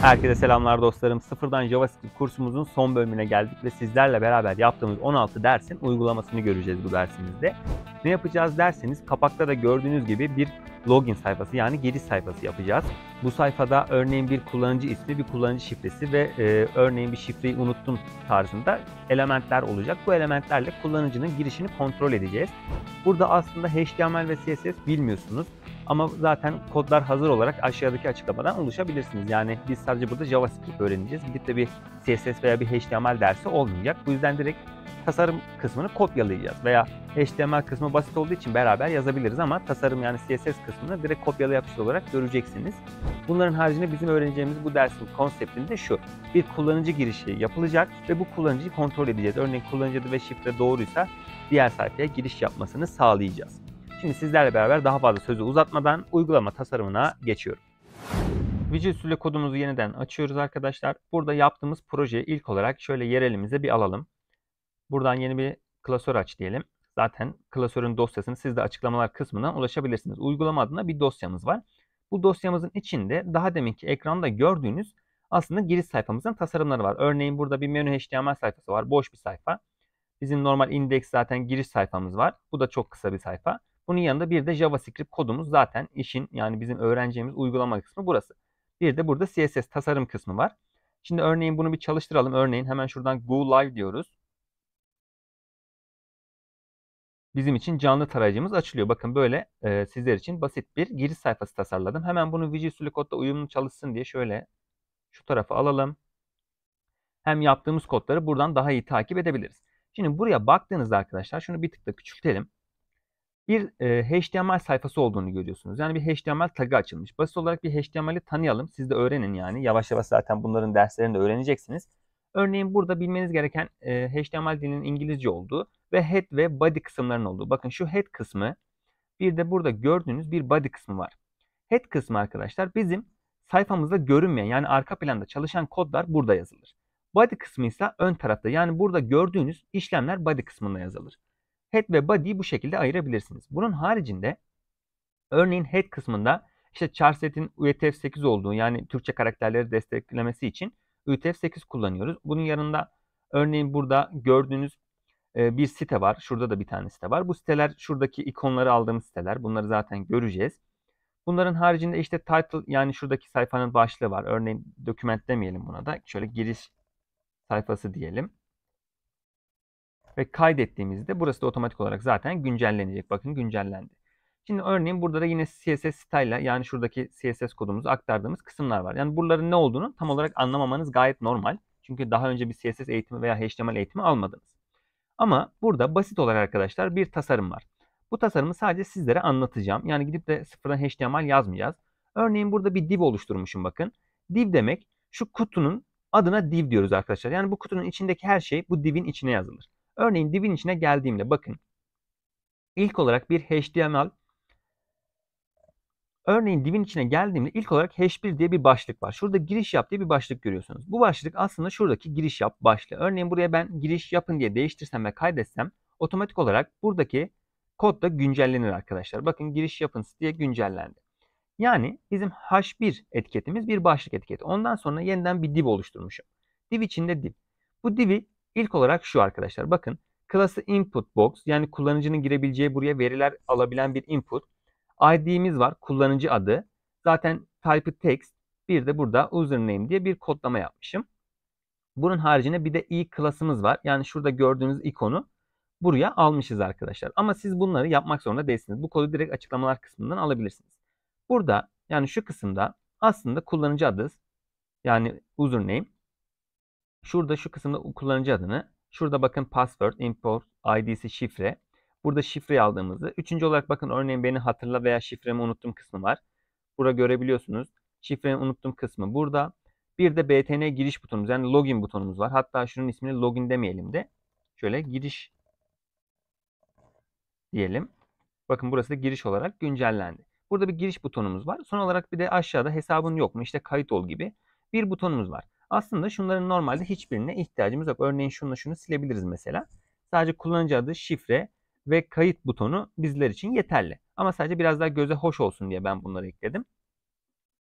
Herkese selamlar dostlarım. Sıfırdan JavaScript kursumuzun son bölümüne geldik ve sizlerle beraber yaptığımız 16 dersin uygulamasını göreceğiz bu dersimizde. Ne yapacağız derseniz kapakta da gördüğünüz gibi bir login sayfası yani giriş sayfası yapacağız. Bu sayfada örneğin bir kullanıcı ismi, bir kullanıcı şifresi ve e, örneğin bir şifreyi unuttum tarzında elementler olacak. Bu elementlerle kullanıcının girişini kontrol edeceğiz. Burada aslında HTML ve CSS bilmiyorsunuz. Ama zaten kodlar hazır olarak aşağıdaki açıklamadan ulaşabilirsiniz. Yani biz sadece burada JavaScript öğreneceğiz. Gidip de bir CSS veya bir HTML dersi olmayacak. Bu yüzden direkt tasarım kısmını kopyalayacağız. Veya HTML kısmı basit olduğu için beraber yazabiliriz ama tasarım yani CSS kısmını direkt kopyala yapış olarak göreceksiniz. Bunların haricinde bizim öğreneceğimiz bu dersin konseptinde şu. Bir kullanıcı girişi yapılacak ve bu kullanıcıyı kontrol edeceğiz. Örneğin kullanıcı adı ve şifre doğruysa diğer sayfaya giriş yapmasını sağlayacağız. Şimdi sizlerle beraber daha fazla sözü uzatmadan uygulama tasarımına geçiyorum. Visual Studio kodumuzu yeniden açıyoruz arkadaşlar. Burada yaptığımız projeyi ilk olarak şöyle yerelimize bir alalım. Buradan yeni bir klasör aç diyelim. Zaten klasörün dosyasını siz de açıklamalar kısmından ulaşabilirsiniz. Uygulama adına bir dosyamız var. Bu dosyamızın içinde daha deminki ekranda gördüğünüz aslında giriş sayfamızın tasarımları var. Örneğin burada bir menü HTML sayfası var. Boş bir sayfa. Bizim normal index zaten giriş sayfamız var. Bu da çok kısa bir sayfa. Bunun yanında bir de JavaScript kodumuz zaten işin yani bizim öğreneceğimiz uygulama kısmı burası. Bir de burada CSS tasarım kısmı var. Şimdi örneğin bunu bir çalıştıralım. Örneğin hemen şuradan go live diyoruz. Bizim için canlı tarayıcımız açılıyor. Bakın böyle e, sizler için basit bir giriş sayfası tasarladım. Hemen bunu Visual Studio Code'da uyumlu çalışsın diye şöyle şu tarafa alalım. Hem yaptığımız kodları buradan daha iyi takip edebiliriz. Şimdi buraya baktığınızda arkadaşlar şunu bir tıkla küçültelim bir e, HTML sayfası olduğunu görüyorsunuz. Yani bir HTML tagı açılmış. Basit olarak bir HTML'i tanıyalım. Siz de öğrenin yani. Yavaş yavaş zaten bunların derslerinde öğreneceksiniz. Örneğin burada bilmeniz gereken e, HTML dilinin İngilizce olduğu ve head ve body kısımlarının olduğu. Bakın şu head kısmı bir de burada gördüğünüz bir body kısmı var. Head kısmı arkadaşlar bizim sayfamızda görünmeyen yani arka planda çalışan kodlar burada yazılır. Body kısmı ise ön tarafta yani burada gördüğünüz işlemler body kısmında yazılır head ve body'yi bu şekilde ayırabilirsiniz. Bunun haricinde örneğin head kısmında işte charset'in UTF-8 e olduğu yani Türkçe karakterleri desteklemesi için UTF-8 e kullanıyoruz. Bunun yanında örneğin burada gördüğünüz e, bir site var. Şurada da bir tane site var. Bu siteler şuradaki ikonları aldığımız siteler. Bunları zaten göreceğiz. Bunların haricinde işte title yani şuradaki sayfanın başlığı var. Örneğin doküment demeyelim buna da. Şöyle giriş sayfası diyelim ve kaydettiğimizde burası da otomatik olarak zaten güncellenecek. Bakın güncellendi. Şimdi örneğin burada da yine CSS style yani şuradaki CSS kodumuzu aktardığımız kısımlar var. Yani buraların ne olduğunu tam olarak anlamamanız gayet normal. Çünkü daha önce bir CSS eğitimi veya HTML eğitimi almadınız. Ama burada basit olarak arkadaşlar bir tasarım var. Bu tasarımı sadece sizlere anlatacağım. Yani gidip de sıfırdan HTML yazmayacağız. Örneğin burada bir div oluşturmuşum bakın. Div demek şu kutunun adına div diyoruz arkadaşlar. Yani bu kutunun içindeki her şey bu divin içine yazılır. Örneğin divin içine geldiğimde bakın. İlk olarak bir HTML Örneğin divin içine geldiğimde ilk olarak h1 diye bir başlık var. Şurada giriş yap diye bir başlık görüyorsunuz. Bu başlık aslında şuradaki giriş yap başlığı. Örneğin buraya ben giriş yapın diye değiştirsem ve kaydetsem otomatik olarak buradaki kod da güncellenir arkadaşlar. Bakın giriş yapın diye güncellendi. Yani bizim h1 etiketimiz bir başlık etiketi. Ondan sonra yeniden bir div oluşturmuşum. Div içinde div. Bu divi İlk olarak şu arkadaşlar bakın klası input box yani kullanıcının girebileceği buraya veriler alabilen bir input. ID'miz var kullanıcı adı. Zaten type text bir de burada username diye bir kodlama yapmışım. Bunun haricinde bir de i e klasımız var. Yani şurada gördüğünüz ikonu buraya almışız arkadaşlar. Ama siz bunları yapmak zorunda değilsiniz. Bu kodu direkt açıklamalar kısmından alabilirsiniz. Burada yani şu kısımda aslında kullanıcı adı yani username Şurada şu kısımda kullanıcı adını. Şurada bakın password, import, id'si şifre. Burada şifreyi aldığımızı, Üçüncü olarak bakın örneğin beni hatırla veya şifremi unuttum kısmı var. Burada görebiliyorsunuz. Şifremi unuttum kısmı burada. Bir de BTN giriş butonumuz yani login butonumuz var. Hatta şunun ismini login demeyelim de. Şöyle giriş diyelim. Bakın burası da giriş olarak güncellendi. Burada bir giriş butonumuz var. Son olarak bir de aşağıda hesabın yok mu işte kayıt ol gibi bir butonumuz var. Aslında şunların normalde hiçbirine ihtiyacımız yok. Örneğin şunu şunu silebiliriz mesela. Sadece kullanıcı adı, şifre ve kayıt butonu bizler için yeterli. Ama sadece biraz daha göze hoş olsun diye ben bunları ekledim.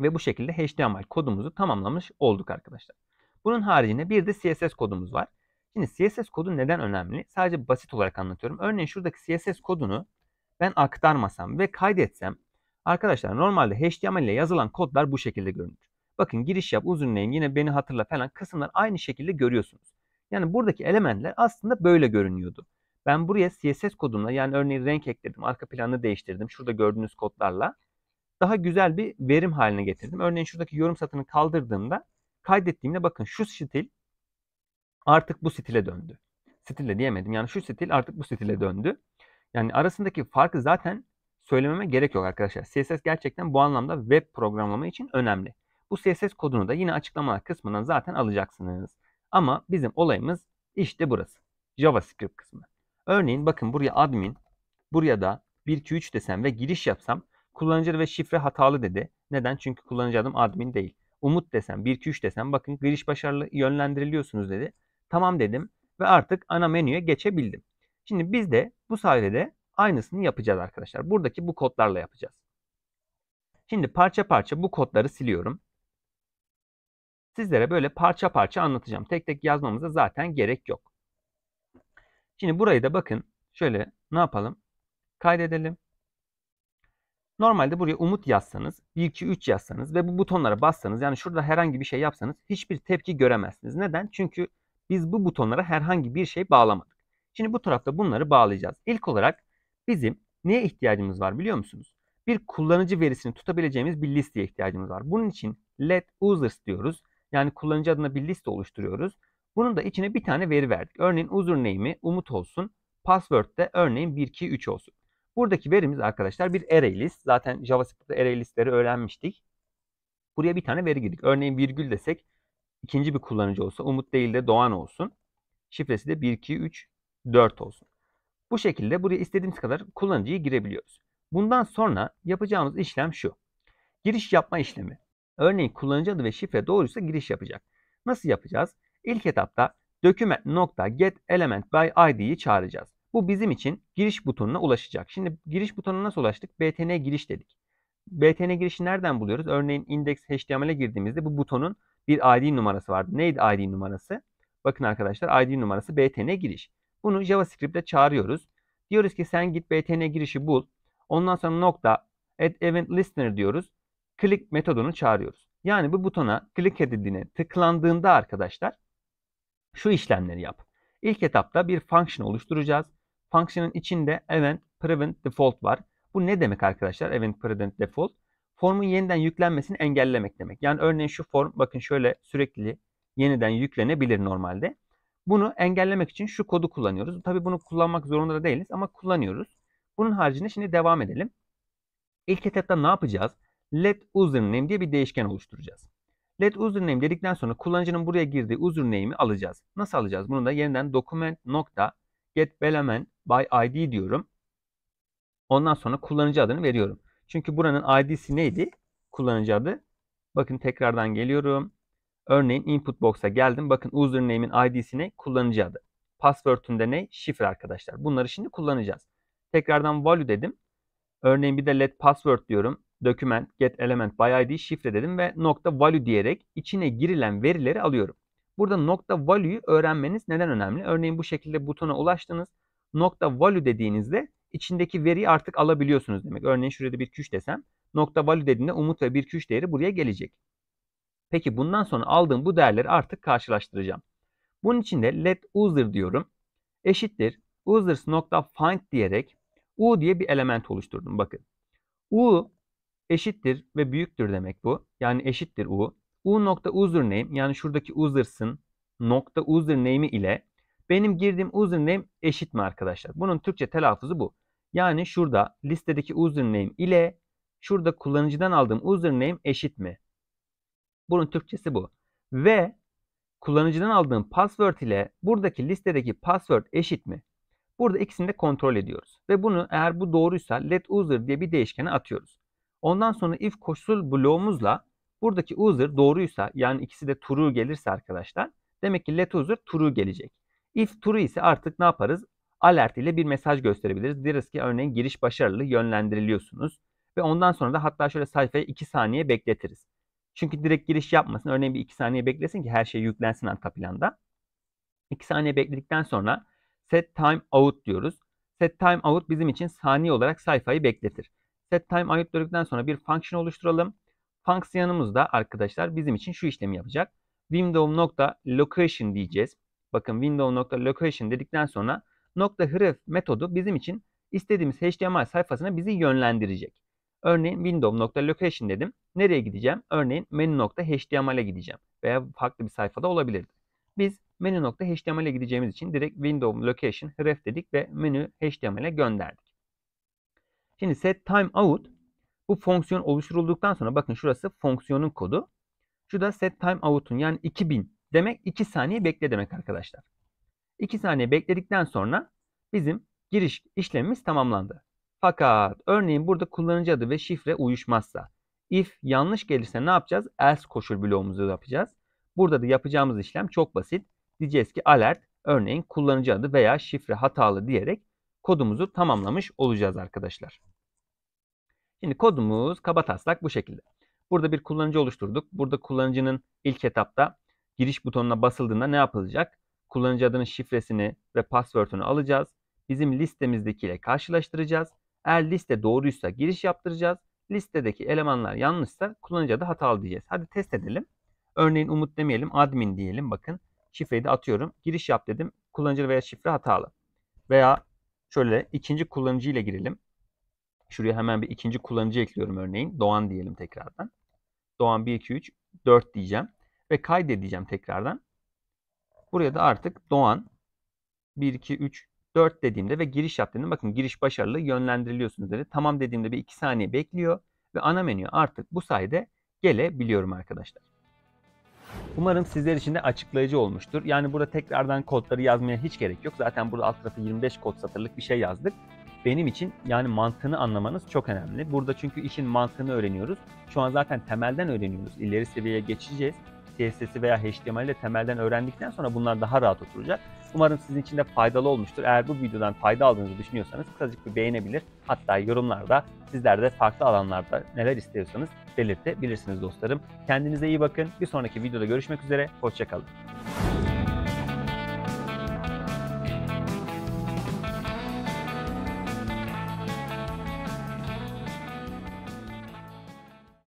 Ve bu şekilde HTML kodumuzu tamamlamış olduk arkadaşlar. Bunun haricinde bir de CSS kodumuz var. Şimdi CSS kodu neden önemli? Sadece basit olarak anlatıyorum. Örneğin şuradaki CSS kodunu ben aktarmasam ve kaydetsem arkadaşlar normalde HTML ile yazılan kodlar bu şekilde görünür. Bakın giriş yap, uzunlayın, yine beni hatırla falan kısımlar aynı şekilde görüyorsunuz. Yani buradaki elementler aslında böyle görünüyordu. Ben buraya CSS kodumla yani örneğin renk ekledim, arka planını değiştirdim. Şurada gördüğünüz kodlarla daha güzel bir verim haline getirdim. Örneğin şuradaki yorum satını kaldırdığımda kaydettiğimde bakın şu stil artık bu stile döndü. Stille diyemedim. Yani şu stil artık bu stile döndü. Yani arasındaki farkı zaten söylememe gerek yok arkadaşlar. CSS gerçekten bu anlamda web programlama için önemli. Bu CSS kodunu da yine açıklama kısmından zaten alacaksınız. Ama bizim olayımız işte burası. JavaScript kısmı. Örneğin bakın buraya admin, buraya da 1-2-3 desem ve giriş yapsam kullanıcı ve şifre hatalı dedi. Neden? Çünkü kullanıcı adım admin değil. Umut desem, 1-2-3 desem bakın giriş başarılı yönlendiriliyorsunuz dedi. Tamam dedim ve artık ana menüye geçebildim. Şimdi biz de bu sayede aynısını yapacağız arkadaşlar. Buradaki bu kodlarla yapacağız. Şimdi parça parça bu kodları siliyorum sizlere böyle parça parça anlatacağım. Tek tek yazmamıza zaten gerek yok. Şimdi burayı da bakın şöyle ne yapalım? Kaydedelim. Normalde buraya umut yazsanız, 1, 2, 3 yazsanız ve bu butonlara bassanız yani şurada herhangi bir şey yapsanız hiçbir tepki göremezsiniz. Neden? Çünkü biz bu butonlara herhangi bir şey bağlamadık. Şimdi bu tarafta bunları bağlayacağız. İlk olarak bizim neye ihtiyacımız var biliyor musunuz? Bir kullanıcı verisini tutabileceğimiz bir listeye ihtiyacımız var. Bunun için let users diyoruz yani kullanıcı adına bir liste oluşturuyoruz. Bunun da içine bir tane veri verdik. Örneğin username'i Umut olsun. Password de örneğin 1 2 3 olsun. Buradaki verimiz arkadaşlar bir array list. Zaten JavaScript'te array listleri öğrenmiştik. Buraya bir tane veri girdik. Örneğin virgül desek ikinci bir kullanıcı olsa Umut değil de Doğan olsun. Şifresi de 1 2 3 4 olsun. Bu şekilde buraya istediğimiz kadar kullanıcıyı girebiliyoruz. Bundan sonra yapacağımız işlem şu. Giriş yapma işlemi. Örneğin kullanıcı adı ve şifre doğruysa giriş yapacak. Nasıl yapacağız? İlk etapta document.getElementById'yi çağıracağız. Bu bizim için giriş butonuna ulaşacak. Şimdi giriş butonuna nasıl ulaştık? BTN giriş dedik. BTN girişi nereden buluyoruz? Örneğin index HTML'e girdiğimizde bu butonun bir ID numarası vardı. Neydi ID numarası? Bakın arkadaşlar ID numarası BTN giriş. Bunu JavaScript'te çağırıyoruz. Diyoruz ki sen git BTN girişi bul. Ondan sonra nokta at event listener diyoruz click metodunu çağırıyoruz. Yani bu butona click edildiğine tıklandığında arkadaşlar şu işlemleri yap. İlk etapta bir function oluşturacağız. Function'ın içinde event prevent default var. Bu ne demek arkadaşlar? Event prevent default. Formun yeniden yüklenmesini engellemek demek. Yani örneğin şu form bakın şöyle sürekli yeniden yüklenebilir normalde. Bunu engellemek için şu kodu kullanıyoruz. Tabi bunu kullanmak zorunda da değiliz ama kullanıyoruz. Bunun haricinde şimdi devam edelim. İlk etapta ne yapacağız? let username diye bir değişken oluşturacağız. Let username dedikten sonra kullanıcının buraya girdiği username'i alacağız. Nasıl alacağız? Bunu da yeniden document nokta get element by id diyorum. Ondan sonra kullanıcı adını veriyorum. Çünkü buranın id'si neydi? Kullanıcı adı. Bakın tekrardan geliyorum. Örneğin input box'a geldim. Bakın username'in id'si ne? Kullanıcı adı. Password'ünde ne? Şifre arkadaşlar. Bunları şimdi kullanacağız. Tekrardan value dedim. Örneğin bir de let password diyorum document get element by id şifre dedim ve nokta value diyerek içine girilen verileri alıyorum. Burada nokta value'yu öğrenmeniz neden önemli? Örneğin bu şekilde butona ulaştınız. Nokta value dediğinizde içindeki veriyi artık alabiliyorsunuz demek. Örneğin şurada bir küş desem nokta value dediğinde umut ve bir küş değeri buraya gelecek. Peki bundan sonra aldığım bu değerleri artık karşılaştıracağım. Bunun için de let user diyorum. Eşittir users nokta find diyerek u diye bir element oluşturdum. Bakın u eşittir ve büyüktür demek bu. Yani eşittir u. u nokta username yani şuradaki user'sın nokta username'i ile benim girdiğim username eşit mi arkadaşlar? Bunun Türkçe telaffuzu bu. Yani şurada listedeki username ile şurada kullanıcıdan aldığım username eşit mi? Bunun Türkçesi bu. Ve kullanıcıdan aldığım password ile buradaki listedeki password eşit mi? Burada ikisini de kontrol ediyoruz. Ve bunu eğer bu doğruysa let user diye bir değişkene atıyoruz. Ondan sonra if koşul bloğumuzla buradaki user doğruysa yani ikisi de true gelirse arkadaşlar demek ki let user true gelecek. If true ise artık ne yaparız? Alert ile bir mesaj gösterebiliriz. Deriz ki örneğin giriş başarılı yönlendiriliyorsunuz. Ve ondan sonra da hatta şöyle sayfayı 2 saniye bekletiriz. Çünkü direkt giriş yapmasın. Örneğin bir 2 saniye beklesin ki her şey yüklensin arka planda. 2 saniye bekledikten sonra set time out diyoruz. Set time out bizim için saniye olarak sayfayı bekletir setTime ayırt sonra bir function oluşturalım. Fonksiyonumuz da arkadaşlar bizim için şu işlemi yapacak. Window.location diyeceğiz. Bakın window.location dedikten sonra nokta href metodu bizim için istediğimiz HTML sayfasına bizi yönlendirecek. Örneğin window.location dedim. Nereye gideceğim? Örneğin menü.html'e gideceğim. Veya farklı bir sayfada olabilirdi. Biz menü.html'e gideceğimiz için direkt window location href dedik ve Menu. HTML'e gönderdik. Şimdi set time out bu fonksiyon oluşturulduktan sonra bakın şurası fonksiyonun kodu. Şu da set time out'un yani 2000 demek 2 saniye bekle demek arkadaşlar. 2 saniye bekledikten sonra bizim giriş işlemimiz tamamlandı. Fakat örneğin burada kullanıcı adı ve şifre uyuşmazsa if yanlış gelirse ne yapacağız? Else koşul bloğumuzu yapacağız. Burada da yapacağımız işlem çok basit. Diyeceğiz ki alert örneğin kullanıcı adı veya şifre hatalı diyerek kodumuzu tamamlamış olacağız arkadaşlar. Şimdi kodumuz kabataslak bu şekilde. Burada bir kullanıcı oluşturduk. Burada kullanıcının ilk etapta giriş butonuna basıldığında ne yapılacak? Kullanıcı adının şifresini ve password'unu alacağız. Bizim ile karşılaştıracağız. Eğer liste doğruysa giriş yaptıracağız. Listedeki elemanlar yanlışsa kullanıcı adı hatalı diyeceğiz. Hadi test edelim. Örneğin Umut demeyelim, admin diyelim. Bakın şifreyi de atıyorum. Giriş yap dedim. Kullanıcı veya şifre hatalı. Veya Şöyle ikinci kullanıcı ile girelim. Şuraya hemen bir ikinci kullanıcı ekliyorum örneğin. Doğan diyelim tekrardan. Doğan 1, 2, 3, 4 diyeceğim. Ve kaydedeceğim tekrardan. Buraya da artık Doğan 1, 2, 3, 4 dediğimde ve giriş yap bakın giriş başarılı yönlendiriliyorsunuz dedi. Tamam dediğimde bir 2 saniye bekliyor ve ana menüye artık bu sayede gelebiliyorum arkadaşlar. Umarım sizler için de açıklayıcı olmuştur. Yani burada tekrardan kodları yazmaya hiç gerek yok. Zaten burada alt tarafı 25 kod satırlık bir şey yazdık. Benim için yani mantığını anlamanız çok önemli. Burada çünkü işin mantığını öğreniyoruz. Şu an zaten temelden öğreniyoruz. İleri seviyeye geçeceğiz. CSS'i veya HTML'i de temelden öğrendikten sonra bunlar daha rahat oturacak. Umarım sizin için de faydalı olmuştur. Eğer bu videodan fayda aldığınızı düşünüyorsanız kısacık bir beğenebilir. Hatta yorumlarda sizler de farklı alanlarda neler istiyorsanız belirtebilirsiniz dostlarım. Kendinize iyi bakın. Bir sonraki videoda görüşmek üzere. Hoşçakalın.